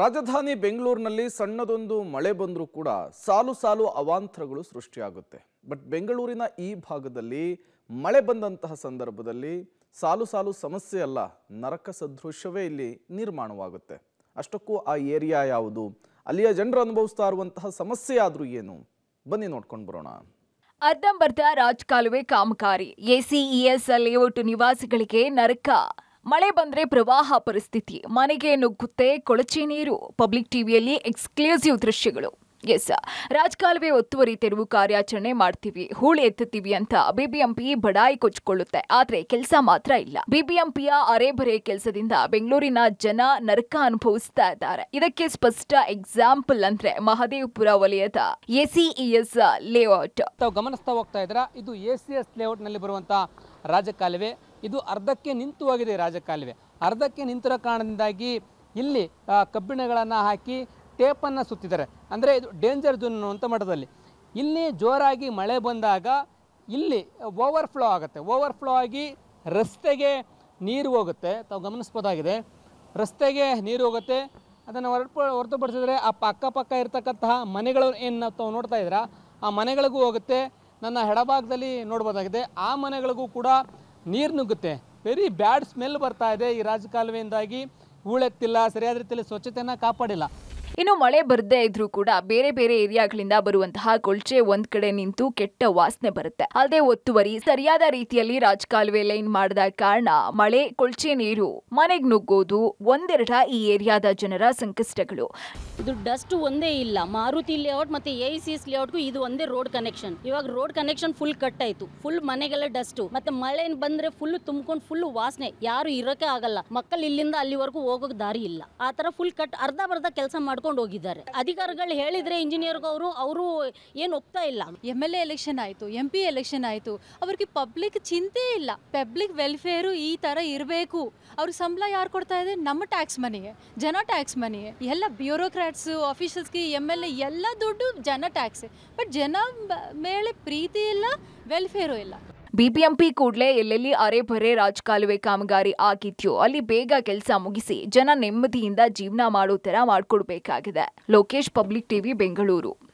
ರಾಜಧಾನಿ ಬೆಂಗಳೂರಿನಲ್ಲಿ ಸಣ್ಣದೊಂದು ಮಳೆ ಬಂದರೂ ಕೂಡ ಸಾಲು ಸಾಲು ಅವಾಂತರಗಳು ಸೃಷ್ಟಿಯಾಗುತ್ತೆ ಬಟ್ ಬೆಂಗಳೂರಿನ ಈ ಭಾಗದಲ್ಲಿ ಮಳೆ ಬಂದಂತಹ ಸಂದರ್ಭದಲ್ಲಿ ಸಾಲು ಸಾಲು ಸಮಸ್ಯೆ ಅಲ್ಲ ನರಕ ಸದೃಶ್ಯವೇ ಇಲ್ಲಿ ನಿರ್ಮಾಣವಾಗುತ್ತೆ ಅಷ್ಟಕ್ಕೂ ಆ ಏರಿಯಾ ಯಾವುದು ಅಲ್ಲಿಯ ಜನರು ಅನುಭವಿಸ್ತಾ ಇರುವಂತಹ ಸಮಸ್ಯೆ ಆದರೂ ಏನು ಬನ್ನಿ ನೋಡ್ಕೊಂಡು ಬರೋಣ ಅರ್ಧಂಬರ್ಧ ರಾಜ್ ಕಾಲುವೆ ಕಾಮಗಾರಿ ಎಸಿಇಎಸ್ ಲೇಔಟ್ ನಿವಾಸಿಗಳಿಗೆ ನರಕ ಮಳೆ ಬಂದ್ರೆ ಪ್ರವಾಹ ಪರಿಸ್ಥಿತಿ ಮನೆಗೆ ನುಗ್ಗುತ್ತೆ ಕೊಳಚೆ ನೀರು ಪಬ್ಲಿಕ್ ಟಿವಿಯಲ್ಲಿ ಎಕ್ಸ್ಕ್ಲೂಸಿವ್ ದೃಶ್ಯಗಳು ಎಸ್ ರಾಜಕಾಲುವೆ ಒತ್ತುವರಿ ತೆರವು ಕಾರ್ಯಾಚರಣೆ ಮಾಡ್ತೀವಿ ಹೂಳಿ ಎತ್ತುತ್ತೀವಿ ಅಂತ ಬಿಬಿಎಂಪಿ ಬಡಾಯಿ ಕೊಚ್ಚಿಕೊಳ್ಳುತ್ತೆ ಆದರೆ ಕೆಲಸ ಮಾತ್ರ ಇಲ್ಲ ಬಿಬಿಎಂಪಿಯ ಅರೆಬರೆ ಕೆಲಸದಿಂದ ಬೆಂಗಳೂರಿನ ಜನ ನರಕ ಅನುಭವಿಸ್ತಾ ಇದ್ದಾರೆ ಇದಕ್ಕೆ ಸ್ಪಷ್ಟ ಎಕ್ಸಾಂಪಲ್ ಅಂದ್ರೆ ಮಹದೇವಪುರ ವಲಯದ ಎಸಿಇಎಸ್ ಲೇಔಟ್ ಗಮನಿಸ್ತಾ ಹೋಗ್ತಾ ಇದ್ರ ಇದು ಎಸಿಎಸ್ ಲೇಔಟ್ ನಲ್ಲಿ ಬರುವಂತಹ ರಾಜಕಾಲುವೆ ಇದು ಅರ್ಧಕ್ಕೆ ನಿಂತು ಹೋಗಿದೆ ರಾಜಕಾಲುವೆ ಅರ್ಧಕ್ಕೆ ನಿಂತಿರೋ ಕಾರಣದಿಂದಾಗಿ ಇಲ್ಲಿ ಕಬ್ಬಿಣಗಳನ್ನು ಹಾಕಿ ಟೇಪನ್ನು ಸುತ್ತಿದ್ದಾರೆ ಅಂದರೆ ಇದು ಡೇಂಜರ್ ಝೋನ್ ಅನ್ನುವಂಥ ಮಠದಲ್ಲಿ ಇಲ್ಲಿ ಜೋರಾಗಿ ಮಳೆ ಬಂದಾಗ ಇಲ್ಲಿ ಓವರ್ಫ್ಲೋ ಆಗುತ್ತೆ ಓವರ್ಫ್ಲೋ ಆಗಿ ರಸ್ತೆಗೆ ನೀರು ಹೋಗುತ್ತೆ ತಾವು ಗಮನಿಸ್ಬೋದಾಗಿದೆ ರಸ್ತೆಗೆ ನೀರು ಹೋಗುತ್ತೆ ಅದನ್ನು ಹೊರಟು ಹೊರತುಪಡಿಸಿದ್ರೆ ಆ ಅಕ್ಕಪಕ್ಕ ಇರತಕ್ಕಂತಹ ಮನೆಗಳು ಏನು ತಾವು ನೋಡ್ತಾ ಇದ್ದೀರಾ ಆ ಮನೆಗಳಿಗೂ ಹೋಗುತ್ತೆ ನನ್ನ ಎಡಭಾಗದಲ್ಲಿ ನೋಡ್ಬೋದಾಗಿದೆ ಆ ಮನೆಗಳಿಗೂ ಕೂಡ ನೀರು ನುಗ್ಗುತ್ತೆ ವೆರಿ ಬ್ಯಾಡ್ ಸ್ಮೆಲ್ ಬರ್ತಾ ಇದೆ ಈ ರಾಜಕಾಲುವೆಯಿಂದಾಗಿ ಹೂಳೆತ್ತಿಲ್ಲ ಸರಿಯಾದ ರೀತಿಯಲ್ಲಿ ಸ್ವಚ್ಛತೆಯನ್ನು ಕಾಪಾಡಿಲ್ಲ ಇನ್ನು ಮಳೆ ಬರದೇ ಇದ್ರೂ ಕೂಡ ಬೇರೆ ಬೇರೆ ಏರಿಯಾಗಳಿಂದ ಬರುವಂತಹ ಕೊಳ್ಚೆ ಒಂದ್ ಕಡೆ ನಿಂತು ಕೆಟ್ಟ ವಾಸನೆ ಬರುತ್ತೆ ಅಲ್ಲದೆ ಒತ್ತುವರಿ ಸರಿಯಾದ ರೀತಿಯಲ್ಲಿ ರಾಜಕಾಲುವೆ ಲೈನ್ ಮಾಡದ ಕಾರಣ ಮಳೆ ಕೊಳ್ಚೆ ನೀರು ಮನೆಗ್ ನುಗ್ಗೋದು ಒಂದೆರಡ ಈ ಏರಿಯಾದ ಜನರ ಸಂಕಷ್ಟಗಳು ಇದು ಡಸ್ಟ್ ಒಂದೇ ಇಲ್ಲ ಮಾರುತಿ ಲೇಔಟ್ ಮತ್ತೆ ಎ ಸಿ ಎಸ್ ಲೇಔಟ್ಗೂ ಇದು ಒಂದೇ ರೋಡ್ ಕನೆಕ್ಷನ್ ಇವಾಗ ರೋಡ್ ಕನೆಕ್ಷನ್ ಫುಲ್ ಕಟ್ ಆಯ್ತು ಫುಲ್ ಮನೆಗೆಲ್ಲ ಡಸ್ಟ್ ಮತ್ತೆ ಮಳೆ ಬಂದ್ರೆ ಫುಲ್ ತುಂಬ್ಕೊಂಡು ಫುಲ್ ವಾಸನೆ ಯಾರು ಇರೋಕೆ ಆಗಲ್ಲ ಮಕ್ಕಳು ಇಲ್ಲಿಂದ ಅಲ್ಲಿವರೆಗೂ ಹೋಗೋಕೆ ದಾರಿ ಇಲ್ಲ ಆ ಫುಲ್ ಕಟ್ ಅರ್ಧ ಬರ್ಧ ಕೆಲಸ ಮಾಡ್ಕೊಂಡು ಮಾಡ್ಕೊಂಡು ಹೋಗಿದ್ದಾರೆ ಅಧಿಕಾರಿಗಳು ಹೇಳಿದರೆ ಇಂಜಿನಿಯರ್ ಅವರು ಏನು ಒಪ್ತಾ ಇಲ್ಲ ಎಮ್ ಎಲ್ ಎ ಎಲೆಕ್ಷನ್ ಆಯಿತು ಎಂ ಪಿ ಎಲೆಕ್ಷನ್ ಆಯಿತು ಅವ್ರಿಗೆ ಪಬ್ಲಿಕ್ ಚಿಂತೆ ಇಲ್ಲ ಪಬ್ಲಿಕ್ ವೆಲ್ಫೇರು ಈ ಥರ ಇರಬೇಕು ಅವ್ರ ಸಂಬಳ ಯಾರು ಕೊಡ್ತಾ ಇದೆ ನಮ್ಮ ಟ್ಯಾಕ್ಸ್ ಮನೆಗೆ ಜನ ಟ್ಯಾಕ್ಸ್ ಮನೆಗೆ ಎಲ್ಲ ಬ್ಯೂರೋಕ್ರಾಟ್ಸು ಆಫೀಸರ್ಸ್ಗೆ ಎಮ್ ಎಲ್ ಎ ಎಲ್ಲ ದುಡ್ಡು ಜನ ಟ್ಯಾಕ್ಸ್ ಬಟ್ ಜನ ಮೇಲೆ ಪ್ರೀತಿ ಇಲ್ಲ ವೆಲ್ಫೇರು ಇಲ್ಲ ಬಿಬಿಎಂಪಿ ಕೂಡಲೇ ಎಲ್ಲೆಲ್ಲಿ ಅರೆ ಬರೆ ರಾಜಕಾಲುವೆ ಕಾಮಗಾರಿ ಆಗಿದ್ಯೋ ಅಲ್ಲಿ ಬೇಗ ಕೆಲಸ ಮುಗಿಸಿ ಜನ ನೆಮ್ಮದಿಯಿಂದ ಜೀವನ ಮಾಡೋ ಥರ ಮಾಡಿಕೊಡ್ಬೇಕಾಗಿದೆ ಲೋಕೇಶ್ ಪಬ್ಲಿಕ್ ಟಿವಿ ಬೆಂಗಳೂರು